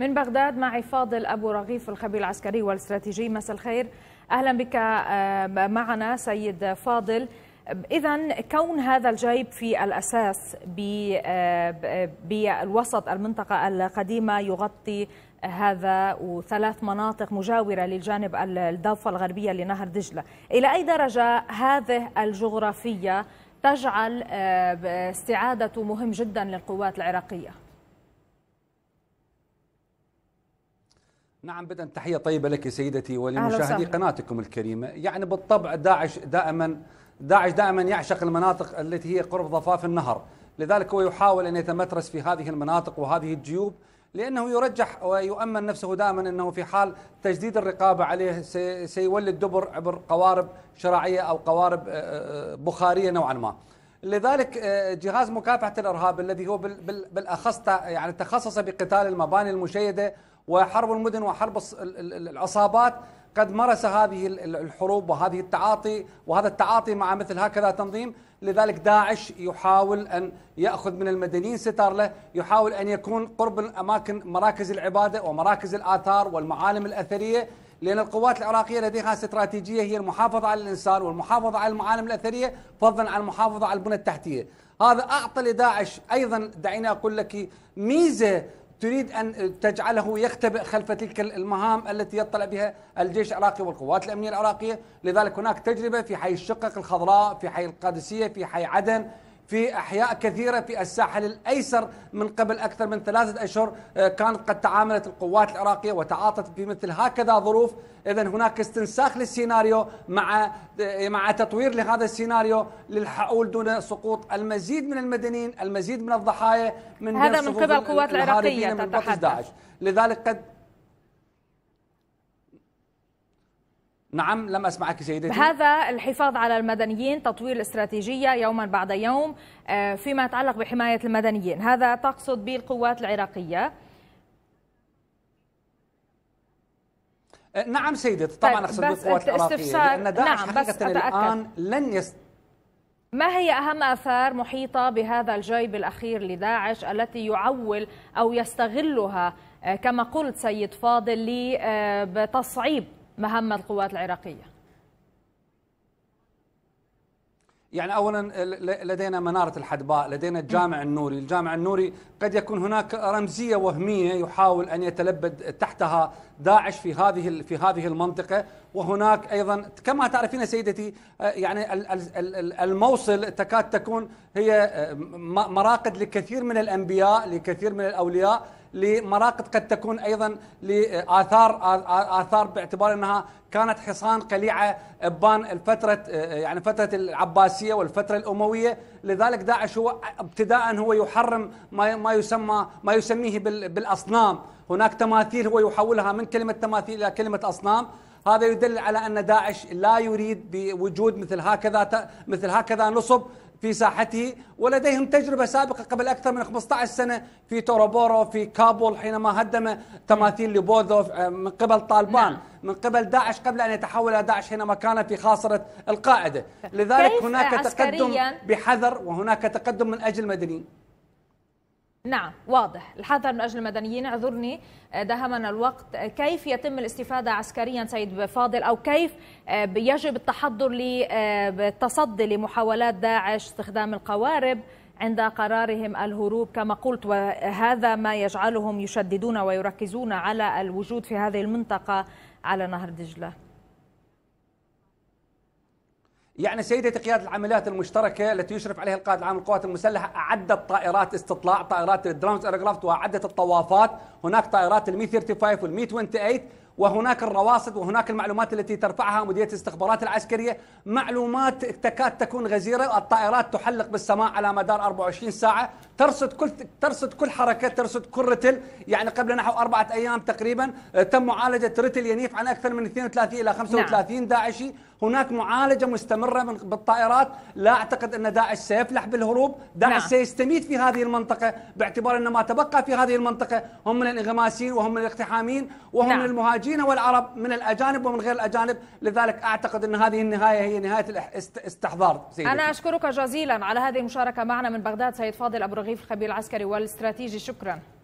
من بغداد معي فاضل أبو رغيف الخبير العسكري والاستراتيجي مساء الخير أهلا بك آه، معنا سيد فاضل إذا كون هذا الجيب في الأساس آه، بالوسط المنطقة القديمة يغطي هذا وثلاث مناطق مجاورة للجانب الضفة الغربية لنهر دجلة إلى أي درجة هذه الجغرافية تجعل آه، استعادته مهم جدا للقوات العراقية؟ نعم بدأ تحية طيبة لك سيدتي ولمشاهدي قناتكم الكريمة يعني بالطبع داعش دائما داعش دائما يعشق المناطق التي هي قرب ضفاف النهر لذلك هو يحاول أن يتمترس في هذه المناطق وهذه الجيوب لأنه يرجح ويؤمن نفسه دائما أنه في حال تجديد الرقابة عليه سيولد دبر عبر قوارب شراعية أو قوارب آه، آه، بخارية نوعا ما لذلك آه، جهاز مكافحة الإرهاب الذي هو بالأخص يعني تخصص بقتال المباني المشيدة وحرب المدن وحرب العصابات قد مارس هذه الحروب وهذه التعاطي وهذا التعاطي مع مثل هكذا تنظيم لذلك داعش يحاول أن يأخذ من المدنيين ستار له يحاول أن يكون قرب أماكن مراكز العبادة ومراكز الآثار والمعالم الأثرية لأن القوات العراقية لديها استراتيجية هي المحافظة على الإنسان والمحافظة على المعالم الأثرية فضلا عن المحافظة على البنى التحتية هذا أعطى لداعش أيضا دعيني أقول لك ميزة تريد أن تجعله يختبئ خلف تلك المهام التي يطلع بها الجيش العراقي والقوات الأمنية العراقية لذلك هناك تجربة في حي الشقق الخضراء في حي القادسية في حي عدن في أحياء كثيرة في الساحل الأيسر من قبل أكثر من ثلاثة أشهر آه، كانت قد تعاملت القوات العراقية وتعاطت في مثل هكذا ظروف إذا هناك استنساخ للسيناريو مع آه، مع تطوير لهذا السيناريو للحؤول دون سقوط المزيد من المدنيين المزيد من الضحايا من هذا من قبل القوات العراقية من داعش لذلك قد نعم لم أسمعك سيدتي هذا الحفاظ على المدنيين تطوير الاستراتيجية يوما بعد يوم آه، فيما يتعلق بحماية المدنيين هذا تقصد به القوات العراقية آه، نعم سيدتي طبعا اقصد طيب، بالقوات العراقيه لان داعش نعم حقيقه بس الان لن يست... ما هي اهم اثار محيطه بهذا الجيب الاخير لداعش التي يعول او يستغلها آه، كما قلت سيد فاضل لتصعيب مهمة القوات العراقية؟ يعني اولا لدينا مناره الحدباء، لدينا الجامع النوري، الجامع النوري قد يكون هناك رمزيه وهميه يحاول ان يتلبد تحتها داعش في هذه في هذه المنطقه، وهناك ايضا كما تعرفين سيدتي آه، يعني الموصل تكاد تكون هي آه، مراقد لكثير من الانبياء، لكثير من الاولياء لمراقد قد تكون ايضا لاثار اثار باعتبار انها كانت حصان قليعه ابان الفتره يعني فتره العباسيه والفتره الامويه لذلك داعش هو ابتداء هو يحرم ما ما يسمى ما يسميه بالاصنام هناك تماثيل هو يحولها من كلمه تماثيل الى كلمه اصنام هذا يدل على ان داعش لا يريد بوجود مثل هكذا مثل هكذا نصب في ساحته ولديهم تجربة سابقة قبل أكثر من 15 سنة في توروبورو في كابول حينما هدم تماثيل لبوذو آه، من قبل طالبان نعم. من قبل داعش قبل أن يتحول إلى داعش حينما كان في خاصرة القاعدة لذلك هناك تقدم بحذر وهناك تقدم من أجل المدنيين نعم واضح الحذر من أجل المدنيين اعذرني آه، دهمنا الوقت آه، كيف يتم الاستفادة عسكريا سيد فاضل أو كيف آه، يجب التحضر للتصدي لمحاولات داعش استخدام القوارب عند قرارهم الهروب كما قلت وهذا ما يجعلهم يشددون ويركزون على الوجود في هذه المنطقة على نهر دجلة يعني سيدة قيادة العمليات المشتركة التي يشرف عليها القائد العام للقوات المسلحة أعدت طائرات استطلاع طائرات الدرونز ايركرافت وأعدت الطوافات هناك طائرات المي 35 والمي 28 وهناك الرواسط وهناك المعلومات التي ترفعها مديريه الاستخبارات العسكريه معلومات تكاد تكون غزيره الطائرات تحلق بالسماء على مدار 24 ساعه ترصد كل ترصد كل حركه ترصد كل رتل يعني قبل نحو اربعه ايام تقريبا آه، تم معالجه رتل ينيف عن اكثر من 32 الى 35 نعم. داعشي هناك معالجه مستمره من بالطائرات لا اعتقد ان داعش سيفلح بالهروب داعش نعم. سيستميت في هذه المنطقه باعتبار ان ما تبقى في هذه المنطقه هم من الإغماسين وهم من الاقتحامين وهم نعم. من المهاجرين الخارجين والعرب من الأجانب ومن غير الأجانب لذلك أعتقد أن هذه النهاية هي نهاية الاستحضار سيدي أنا أشكرك جزيلا على هذه المشاركة معنا من بغداد سيد فاضل أبو رغيف الخبير العسكري والاستراتيجي شكرا